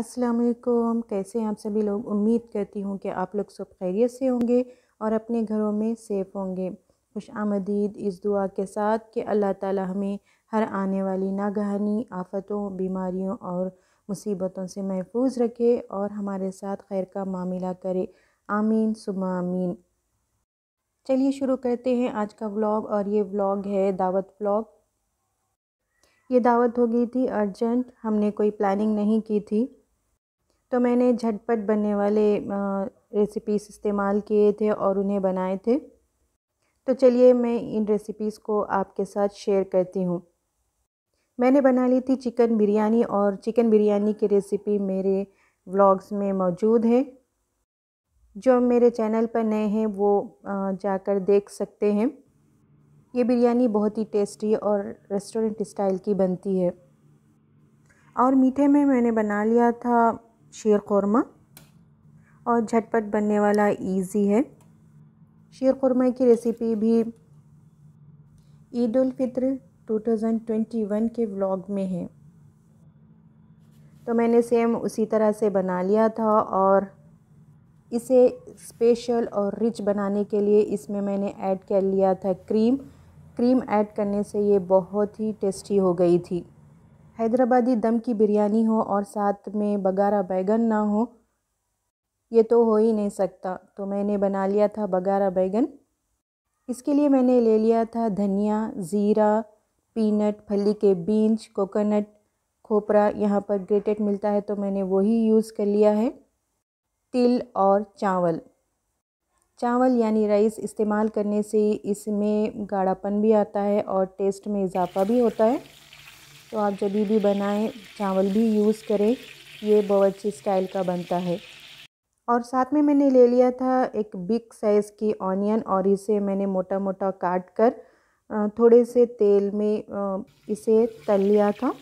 असलकुम कैसे हैं आप सभी लोग उम्मीद करती हूँ कि आप लोग सब खैरियत से होंगे और अपने घरों में सेफ़ होंगे खुश आमदीद इस दुआ के साथ कि अल्लाह ताला हमें हर आने वाली नागहानी आफतों बीमारियों और मुसीबतों से महफूज रखे और हमारे साथ खैर का मामला करे आमीन सुबह आमीन चलिए शुरू करते हैं आज का व्लॉग और ये व्लॉग है दावत व्लॉग ये दावत हो गई थी अर्जेंट हमने कोई प्लानिंग नहीं की थी तो मैंने झटपट बनने वाले रेसिपीज़ इस्तेमाल किए थे और उन्हें बनाए थे तो चलिए मैं इन रेसिपीज़ को आपके साथ शेयर करती हूँ मैंने बना ली थी चिकन बिरयानी और चिकन बिरयानी की रेसिपी मेरे व्लॉग्स में मौजूद है जो मेरे चैनल पर नए हैं वो जाकर देख सकते हैं ये बिरयानी बहुत ही टेस्टी और रेस्टोरेंट स्टाइल की बनती है और मीठे में मैंने बना लिया था शेर कौरमा और झटपट बनने वाला इजी है शेर कौरमा की रेसिपी भी ईद उल फित्र 2021 के व्लॉग में है तो मैंने सेम उसी तरह से बना लिया था और इसे स्पेशल और रिच बनाने के लिए इसमें मैंने ऐड कर लिया था क्रीम क्रीम ऐड करने से ये बहुत ही टेस्टी हो गई थी हैदराबादी दम की बिरयानी हो और साथ में बघारा बैगन ना हो ये तो हो ही नहीं सकता तो मैंने बना लिया था बघारा बैंगन इसके लिए मैंने ले लिया था धनिया ज़ीरा पीनट फली के बीन्स कोकोनट खोपरा यहाँ पर ग्रेटेड मिलता है तो मैंने वही यूज़ कर लिया है तिल और चावल चावल यानी राइस इस्तेमाल करने से इसमें गाढ़ापन भी आता है और टेस्ट में इजाफा भी होता है तो आप जब भी बनाएं चावल भी यूज़ करें ये अच्छी स्टाइल का बनता है और साथ में मैंने ले लिया था एक बिग साइज़ की ऑनियन और इसे मैंने मोटा मोटा काट कर थोड़े से तेल में इसे तल लिया था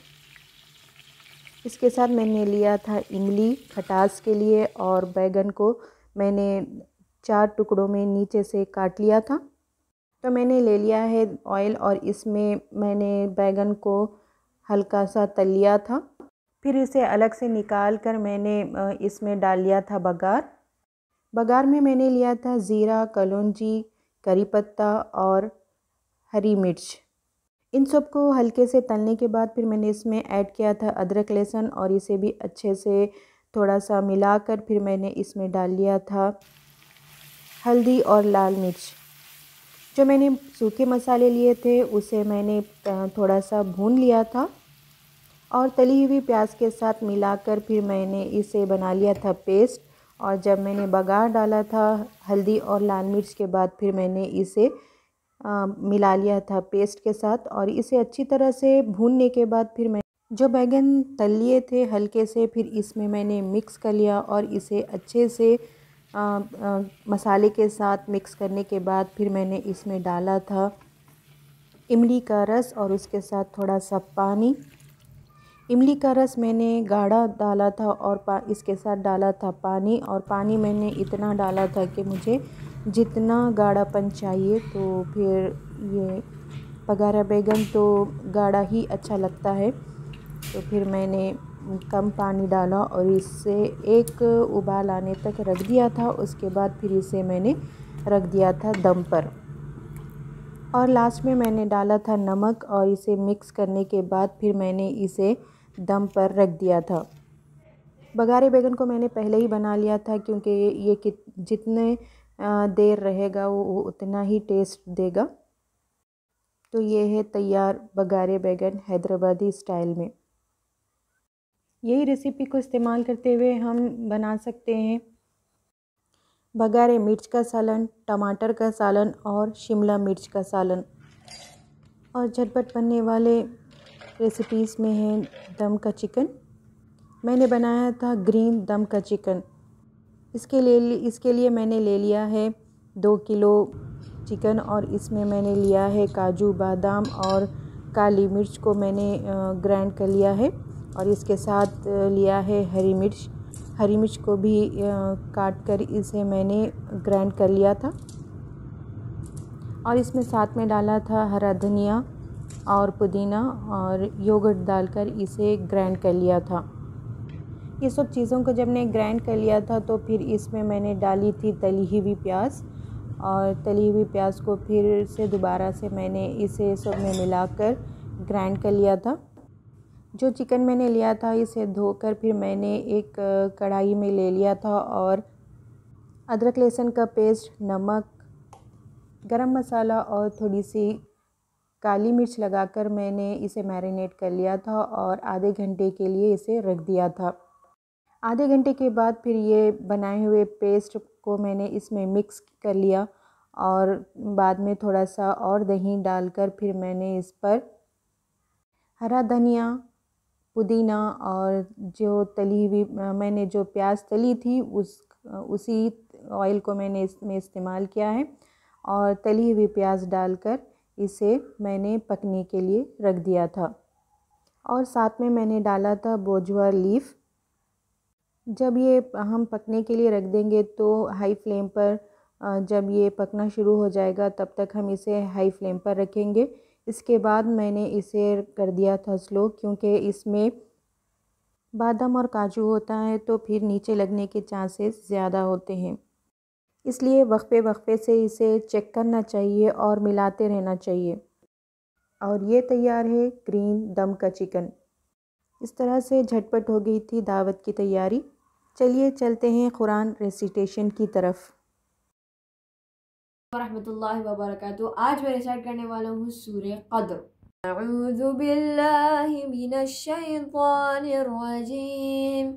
इसके साथ मैंने लिया था इमली खटास के लिए और बैगन को मैंने चार टुकड़ों में नीचे से काट लिया था तो मैंने ले लिया है ऑयल और इसमें मैंने बैगन को हल्का सा तल लिया था फिर इसे अलग से निकाल कर मैंने इसमें डाल लिया था बघार बघार में मैंने लिया था ज़ीरा कलौजी करी पत्ता और हरी मिर्च इन सब को हल्के से तलने के बाद फिर मैंने इसमें ऐड किया था अदरक लहसुन और इसे भी अच्छे से थोड़ा सा मिलाकर फिर मैंने इसमें डाल लिया था हल्दी और लाल मिर्च जो मैंने सूखे मसाले लिए थे उसे मैंने थोड़ा सा भून लिया था और तली हुई प्याज के साथ मिलाकर फिर मैंने इसे बना लिया था पेस्ट और जब मैंने बघार डाला था हल्दी और लाल मिर्च के बाद फिर मैंने इसे आ, मिला लिया था पेस्ट के साथ और इसे अच्छी तरह से भूनने के बाद फिर मैं जो बैगन तल लिए थे हल्के से फिर इसमें मैंने मिक्स कर लिया और इसे अच्छे से आ, आ, मसाले के साथ मिक्स करने के बाद फिर मैंने इसमें डाला था इमली का रस और उसके साथ थोड़ा सा पानी इमली का रस मैंने गाढ़ा डाला था और पा इसके साथ डाला था पानी और पानी मैंने इतना डाला था कि मुझे जितना गाढ़ापन चाहिए तो फिर ये पगारा बैगन तो गाढ़ा ही अच्छा लगता है तो फिर मैंने कम पानी डाला और इससे एक उबाल आने तक रख दिया था उसके बाद फिर इसे मैंने रख दिया था दम पर और लास्ट में मैंने डाला था नमक और इसे मिक्स करने के बाद फिर मैंने इसे दम पर रख दिया था बघारे बैगन को मैंने पहले ही बना लिया था क्योंकि ये जितने देर रहेगा वो उतना ही टेस्ट देगा तो ये है तैयार बघारे बैगन हैदराबादी स्टाइल में यही रेसिपी को इस्तेमाल करते हुए हम बना सकते हैं बघारे मिर्च का सालन टमाटर का सालन और शिमला मिर्च का सालन और झटपट बनने वाले रेसिपीज़ में है दम का चिकन मैंने बनाया था ग्रीन दम का चिकन इसके लिए इसके लिए मैंने ले लिया है दो किलो चिकन और इसमें मैंने लिया है काजू बादाम और काली मिर्च को मैंने ग्राइंड कर लिया है और इसके साथ लिया है हरी मिर्च हरी मिर्च को भी काट कर इसे मैंने ग्राइंड कर लिया था और इसमें साथ में डाला था हरा धनिया और पुदीना और योगर्ट डालकर इसे ग्राइंड कर लिया था ये सब चीज़ों को जब मैंने ग्राइंड कर लिया था तो फिर इसमें मैंने डाली थी तली हुई प्याज और तली हुई प्याज को फिर से दोबारा से मैंने इसे सब में मिलाकर ग्राइंड कर लिया था जो चिकन मैंने लिया था इसे धोकर फिर मैंने एक कढ़ाई में ले लिया था और अदरक लहसुन का पेस्ट नमक गरम मसाला और थोड़ी सी काली मिर्च लगाकर मैंने इसे मैरिनेट कर लिया था और आधे घंटे के लिए इसे रख दिया था आधे घंटे के बाद फिर ये बनाए हुए पेस्ट को मैंने इसमें मिक्स कर लिया और बाद में थोड़ा सा और दही डालकर फिर मैंने इस पर हरा धनिया पुदीना और जो तली हुई मैंने जो प्याज तली थी उस उसी ऑयल को मैंने इसमें इस्तेमाल किया है और तली हुई प्याज डालकर इसे मैंने पकने के लिए रख दिया था और साथ में मैंने डाला था बोजवा लीफ जब ये हम पकने के लिए रख देंगे तो हाई फ्लेम पर जब ये पकना शुरू हो जाएगा तब तक हम इसे हाई फ्लेम पर रखेंगे इसके बाद मैंने इसे कर दिया था स्लो क्योंकि इसमें बादाम और काजू होता है तो फिर नीचे लगने के चांसेस ज़्यादा होते हैं इसलिए वक्फे वक्फे से इसे चेक करना चाहिए और मिलाते रहना चाहिए और ये तैयार है ग्रीन दम का चिकन इस तरह से झटपट हो गई थी दावत की तैयारी चलिए चलते हैं कुरान रेसिटेशन की तरफ वरहमतुल्लाहि वबरकatuh आज मैं रिसाइट करने वाला हूँ सूर्य कदर अऊजु बिल्लाहि मिनश शैतानिर रजीम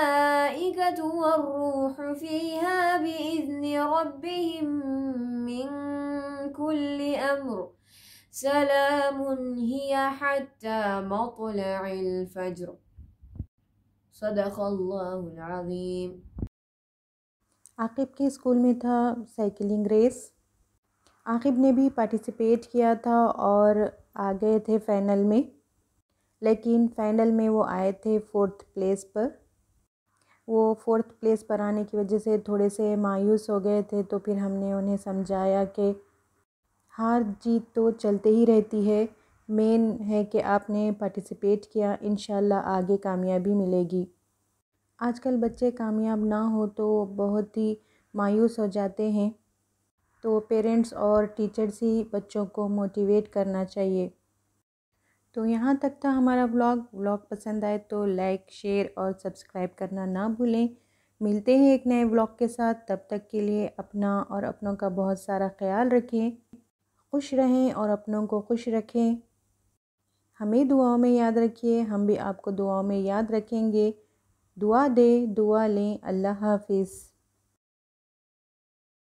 والروح فيها بإذن ربهم من كل أمر سلام هي حتى مطلع الفجر صدق الله العظيم عقب के स्कूल میں تھا سائیکلنگ ریس عقب نے بھی پارٹیسپیٹ کیا تھا اور آگئے تھے थे میں لیکن लेकिन میں وہ آئے تھے थे پلیس پر वो फ़ोर्थ प्लेस पर आने की वजह से थोड़े से मायूस हो गए थे तो फिर हमने उन्हें समझाया कि हार जीत तो चलते ही रहती है मेन है कि आपने पार्टिसिपेट किया इन आगे कामयाबी मिलेगी आजकल बच्चे कामयाब ना हो तो बहुत ही मायूस हो जाते हैं तो पेरेंट्स और टीचर्स ही बच्चों को मोटिवेट करना चाहिए तो यहाँ तक था हमारा ब्लॉग ब्लॉग पसंद आए तो लाइक शेयर और सब्सक्राइब करना ना भूलें मिलते हैं एक नए ब्लॉग के साथ तब तक के लिए अपना और अपनों का बहुत सारा ख्याल रखें खुश रहें और अपनों को खुश रखें हमें दुआओं में याद रखिए हम भी आपको दुआओं में याद रखेंगे दुआ दे दुआ लें अल्लाह हाफिज़